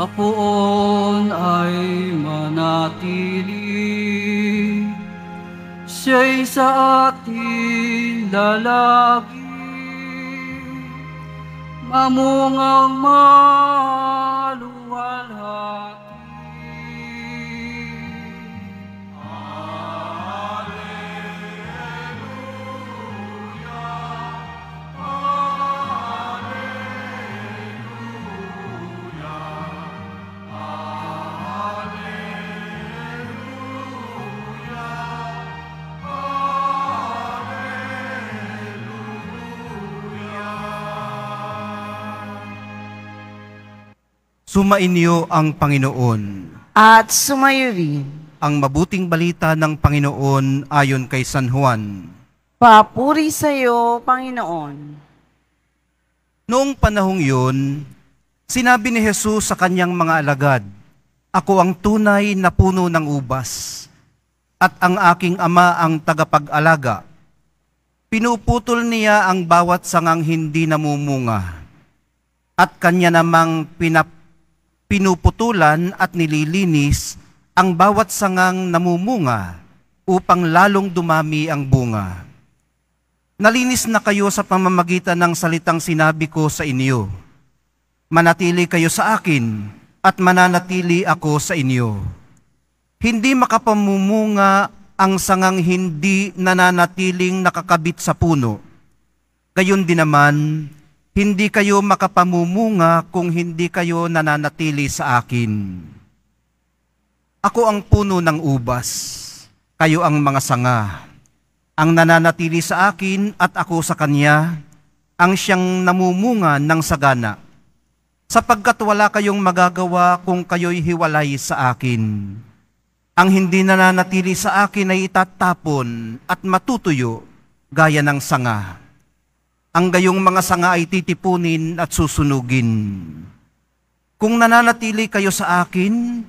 napoon ay manatili. Siya'y sa atin lalagi, mamungang malu Sumainyo ang Panginoon. At sumayo rin. Ang mabuting balita ng Panginoon ayon kay San Juan. Papuri sa iyo, Panginoon. Noong panahong yun, sinabi ni Jesus sa kanyang mga alagad, Ako ang tunay na puno ng ubas, at ang aking ama ang tagapag-alaga. Pinuputol niya ang bawat sangang hindi namumunga, at kanya namang pinap pinuputulan at nililinis ang bawat sangang namumunga upang lalong dumami ang bunga. Nalinis na kayo sa pamamagitan ng salitang sinabi ko sa inyo. Manatili kayo sa akin at mananatili ako sa inyo. Hindi makapamumunga ang sangang hindi nananatiling nakakabit sa puno. Gayon din naman, hindi kayo makapamumunga kung hindi kayo nananatili sa akin. Ako ang puno ng ubas, kayo ang mga sanga. Ang nananatili sa akin at ako sa kanya, ang siyang namumunga ng sagana. Sapagkat wala kayong magagawa kung kayo'y hiwalay sa akin. Ang hindi nananatili sa akin ay itatapon at matutuyo gaya ng sanga ang gayong mga sanga ay titipunin at susunugin. Kung nananatili kayo sa akin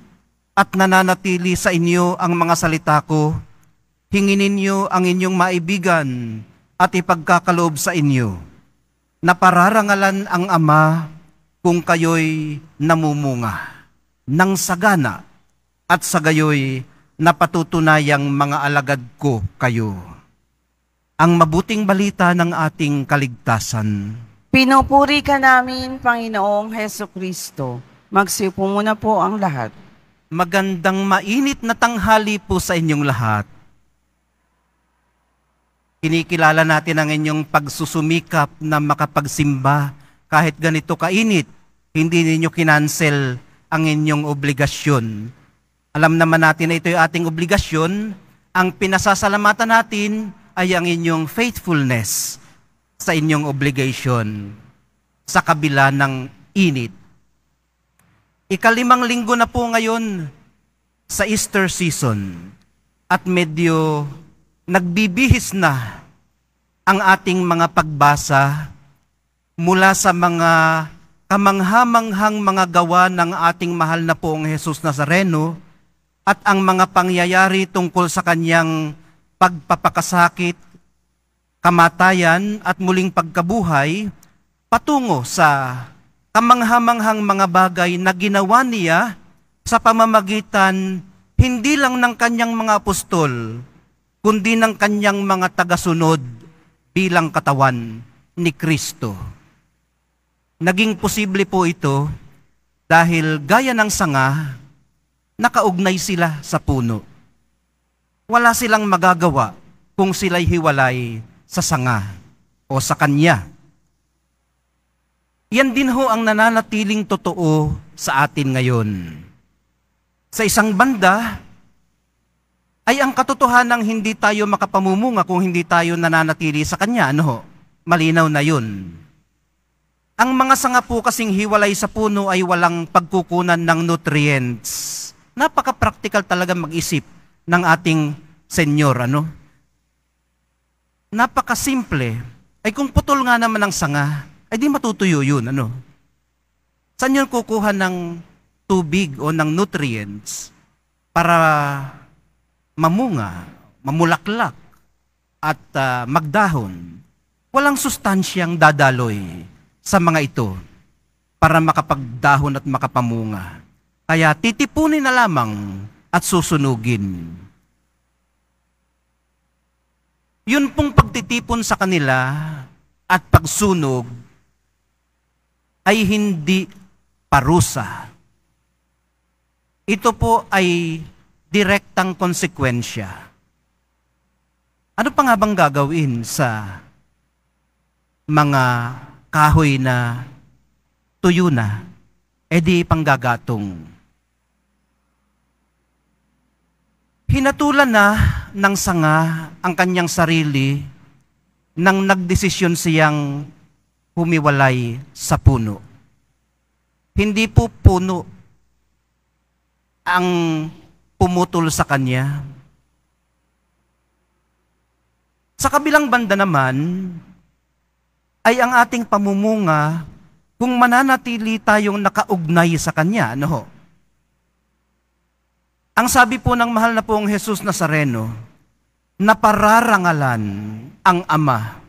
at nananatili sa inyo ang mga salita ko, hingin ninyo ang inyong maibigan at ipagkakaloob sa inyo na pararangalan ang Ama kung kayo'y namumunga nang sagana at sa gayo'y napatutunayang mga alagad ko kayo ang mabuting balita ng ating kaligtasan. Pinupuri ka namin, Panginoong Heso Kristo. Magsipo muna po ang lahat. Magandang mainit na tanghali po sa inyong lahat. Kinikilala natin ang inyong pagsusumikap na makapagsimba kahit ganito kainit. Hindi ninyo kinansel ang inyong obligasyon. Alam naman natin na ito yung ating obligasyon. Ang pinasasalamatan natin ay ang inyong faithfulness sa inyong obligation sa kabila ng init. Ikalimang linggo na po ngayon sa Easter season at medyo nagbibihis na ang ating mga pagbasa mula sa mga kamanghamanghang mga gawa ng ating mahal na poong Jesus Nazareno at ang mga pangyayari tungkol sa kanyang pagpapakasakit, kamatayan at muling pagkabuhay patungo sa kamanghamanghang mga bagay na ginawa niya sa pamamagitan hindi lang ng kanyang mga apostol, kundi ng kanyang mga tagasunod bilang katawan ni Kristo. Naging posible po ito dahil gaya ng sanga, nakaugnay sila sa puno wala silang magagawa kung sila'y hiwalay sa sanga o sa kanya. Yan din ho ang nananatiling totoo sa atin ngayon. Sa isang banda, ay ang katotohanang hindi tayo makapamumunga kung hindi tayo nananatili sa Kanya. Ano ho? Malinaw na yun. Ang mga sanga po kasing hiwalay sa puno ay walang pagkukunan ng nutrients. Napaka-practical talaga mag-isip ng ating Senyor. Ano? Napakasimple. Ay kung putol nga naman ang sanga, ay di matutuyo yun. Ano? Saan yun kukuha ng tubig o ng nutrients para mamunga, mamulaklak, at uh, magdahon, walang sustansyang dadaloy sa mga ito para makapagdahon at makapamunga. Kaya titipunin na lamang at susunugin. Yun pong pagtitipon sa kanila at pagsunog ay hindi parusa. Ito po ay direktang konsekwensya. Ano pa nga bang gagawin sa mga kahoy na tuyo na, edi eh panggagatong? Hinatulan na ng sanga ang kanyang sarili nang nagdesisyon siyang humiwalay sa puno. Hindi po puno ang pumutol sa kanya. Sa kabilang banda naman, ay ang ating pamumunga kung mananatili tayong nakaugnay sa Kanya. Ano ho? Ang sabi po ng mahal na pong Jesus Nazareno, napararangalan ang Ama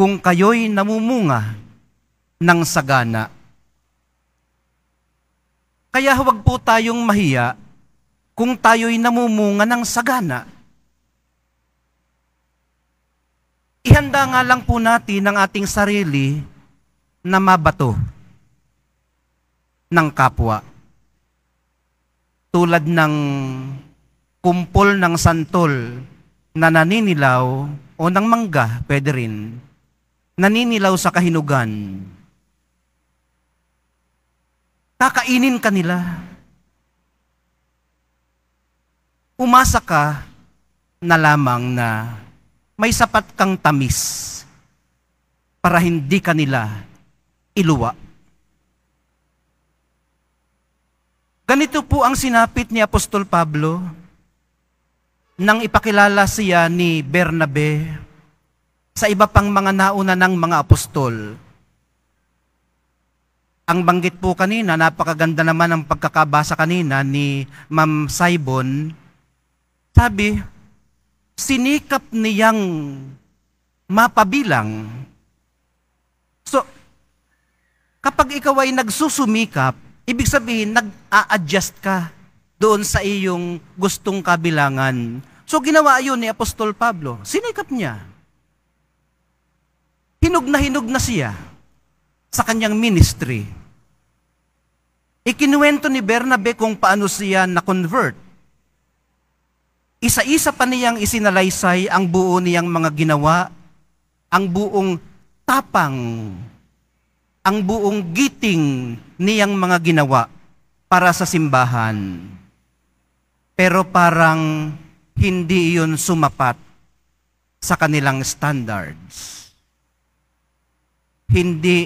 kung kayo'y namumunga ng sagana. Kaya huwag po tayong mahiya kung tayo'y namumunga ng sagana. Ihanda nga lang po natin ang ating sarili na mabato ng kapwa tulad ng kumpol ng santol na naninilaw o ng mangga, pwede rin, naninilaw sa kahinugan. Kakainin ka nila. Umasa ka na lamang na may sapat kang tamis para hindi kanila iluwa. Ganito po ang sinapit ni Apostol Pablo nang ipakilala siya ni Bernabe sa iba pang mga nauna ng mga apostol. Ang banggit po kanina, napakaganda naman ang pagkakabasa kanina ni Ma'am Saibon. Sabi, sinikap niyang mapabilang. So, kapag ikaw ay nagsusumikap, Ibig sabihin, nag-a-adjust ka doon sa iyong gustong kabilangan. So ginawa yun ni Apostol Pablo. Sinikap niya. Hinug na hinug na siya sa kanyang ministry. Ikinuwento ni Bernabe kung paano siya na-convert. Isa-isa pa niyang isinalaysay ang buo niyang mga ginawa, ang buong tapang ang buong giting niyang mga ginawa para sa simbahan. Pero parang hindi iyon sumapat sa kanilang standards. Hindi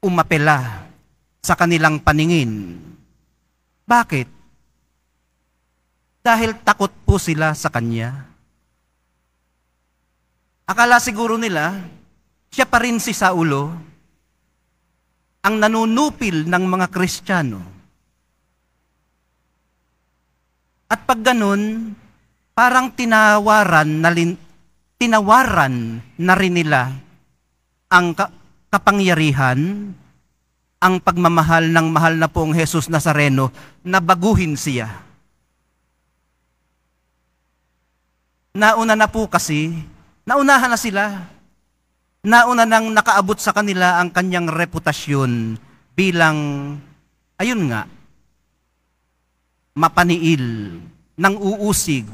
umapela sa kanilang paningin. Bakit? Dahil takot po sila sa Kanya. Akala siguro nila, siya pa rin si Saulo, ang nanunupil ng mga Kristiyano. At pag ganun, parang tinawaran na, lin, tinawaran na rin nila ang ka, kapangyarihan, ang pagmamahal ng mahal na pong Jesus Nazareno na baguhin siya. Nauna na po kasi, naunahan na sila nauna nang nakaabot sa kanila ang kanyang reputasyon bilang, ayun nga, mapaniil, nang uusig,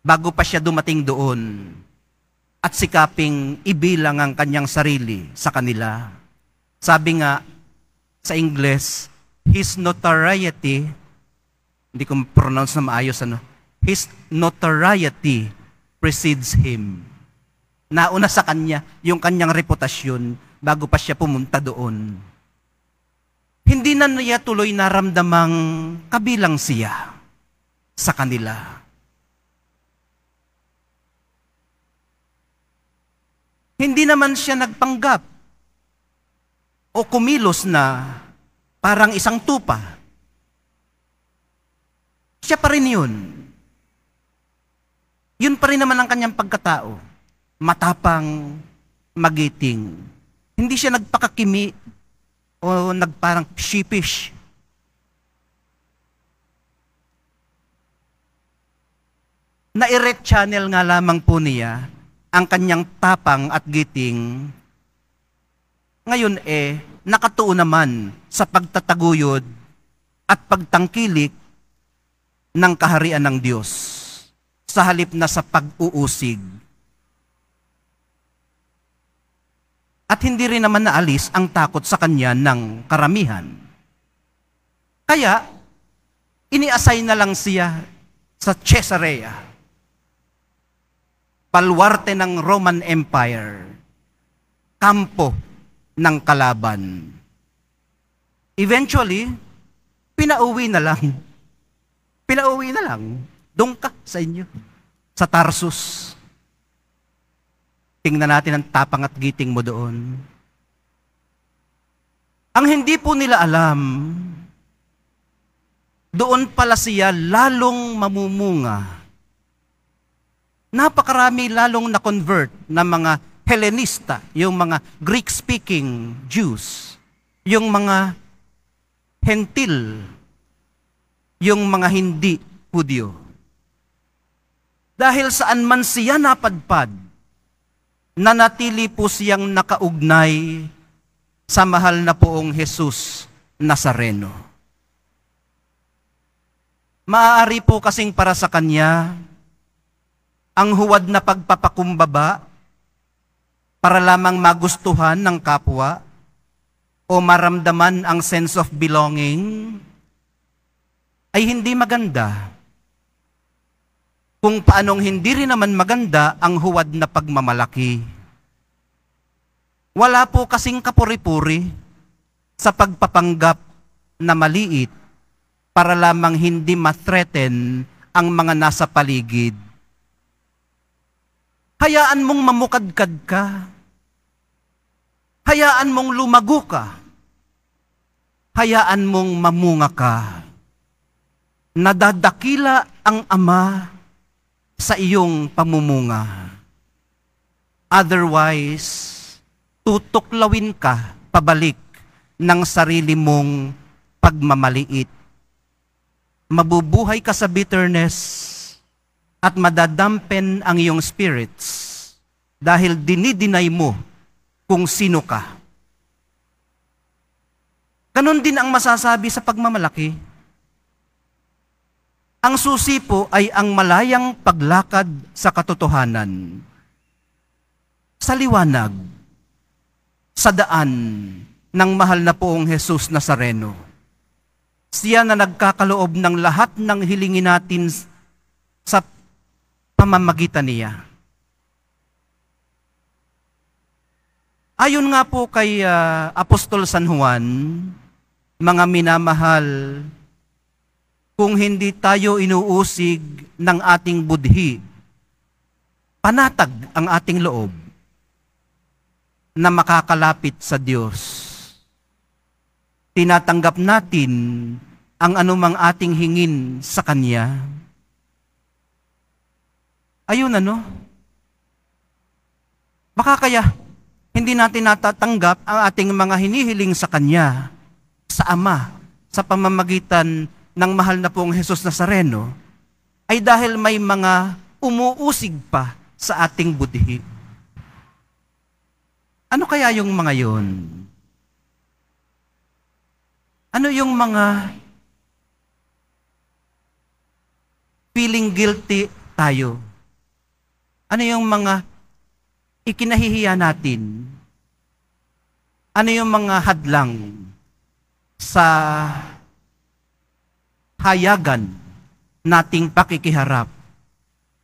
bago pa siya dumating doon at sikaping ibilang ang kanyang sarili sa kanila. Sabi nga sa Ingles, his notoriety, hindi ko pronounce na maayos ano, his notoriety precedes him. Nauna sa kanya yung kanyang reputasyon bago pa siya pumunta doon. Hindi na niya tuloy naramdamang kabilang siya sa kanila. Hindi naman siya nagpanggap o kumilos na parang isang tupa. Siya pa rin yun. Yun pa rin naman ang kanyang pagkatao matapang magiting. Hindi siya nagpakakimi o nagparang sheepish. na Nairet channel nga lamang po niya ang kanyang tapang at giting. Ngayon eh, nakatuon naman sa pagtataguyod at pagtangkilik ng kaharian ng Diyos sa halip na sa pag-uusig at hindi rin naman naalis ang takot sa kanya ng karamihan. Kaya, ini na lang siya sa Caesarea, palwarte ng Roman Empire, kampo ng kalaban. Eventually, pinauwi na lang. Pinauwi na lang. Doon ka sa inyo, sa Tarsus. Tingnan natin ang tapang at giting mo doon. Ang hindi po nila alam, doon pala siya lalong mamumunga. Napakarami lalong na-convert ng mga Hellenista, yung mga Greek-speaking Jews, yung mga Hentil, yung mga hindi Hudyo. Dahil saan man siya napadpad, nanatili po siyang nakaugnay sa mahal na poong Jesus Nazareno. Maaari po kasing para sa kanya ang huwad na pagpapakumbaba para lamang magustuhan ng kapwa o maramdaman ang sense of belonging ay hindi maganda kung paanong hindi rin naman maganda ang huwad na pagmamalaki. Wala po kasing kapuri-puri sa pagpapanggap na maliit para lamang hindi ma-threaten ang mga nasa paligid. Hayaan mong mamukadkad ka. Hayaan mong lumago ka. Hayaan mong mamunga ka. Nadadakila ang Ama sa iyong pamumunga. Otherwise, tutuklawin ka pabalik ng sarili mong pagmamaliit. Mabubuhay ka sa bitterness at madadampen ang iyong spirits dahil dinidinay mo kung sino ka. Ganon din ang masasabi sa pagmamalaki. Ang susi po ay ang malayang paglakad sa katotohanan, sa liwanag, sa daan ng mahal na poong Jesus Nazareno. Siya na nagkakaloob ng lahat ng hilingin natin sa pamamagitan niya. Ayon nga po kay uh, Apostol San Juan, mga minamahal kung hindi tayo inuusig ng ating budhi. Panatag ang ating loob na makakalapit sa Diyos. Tinatanggap natin ang anumang ating hingin sa Kanya. Ayun ano? Baka kaya hindi natin natatanggap ang ating mga hinihiling sa Kanya, sa Ama, sa pamamagitan ng mahal na pong Jesus Nazareno ay dahil may mga umuusig pa sa ating budhi. Ano kaya yung mga yon? Ano yung mga feeling guilty tayo? Ano yung mga ikinahihiya natin? Ano yung mga hadlang sa hayagan nating pakikiharap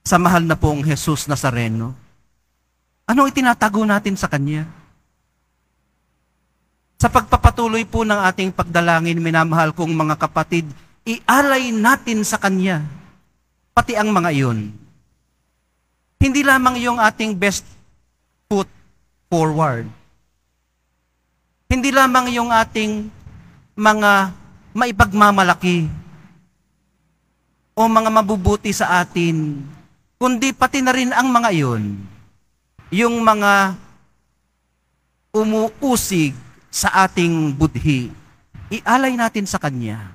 sa mahal na pong Jesus Nazareno? Anong itinatago natin sa Kanya? Sa pagpapatuloy po ng ating pagdalangin, minamahal kong mga kapatid, ialay natin sa Kanya, pati ang mga iyon. Hindi lamang yung ating best foot forward. Hindi lamang yung ating mga maipagmamalaki o mga mabubuti sa atin, kundi pati na rin ang mga iyon, yung mga umuusig sa ating budhi. Ialay natin sa Kanya.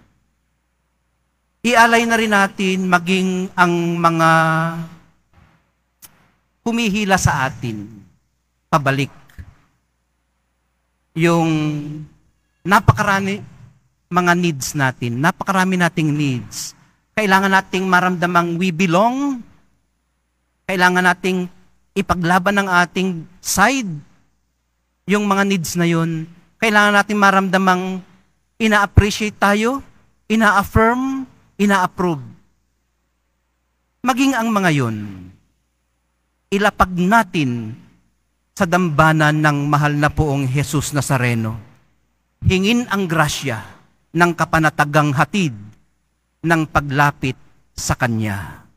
Ialay na rin natin maging ang mga humihila sa atin pabalik. Yung napakarami mga needs natin, napakarami nating needs kailangan nating maramdamang we belong. Kailangan nating ipaglaban ng ating side. Yung mga needs na yun. Kailangan nating maramdamang ina-appreciate tayo, ina-affirm, ina-approve. Maging ang mga yun, ilapag natin sa dambanan ng mahal na poong Jesus Nazareno. Hingin ang grasya ng kapanatagang hatid ng paglapit sa Kanya.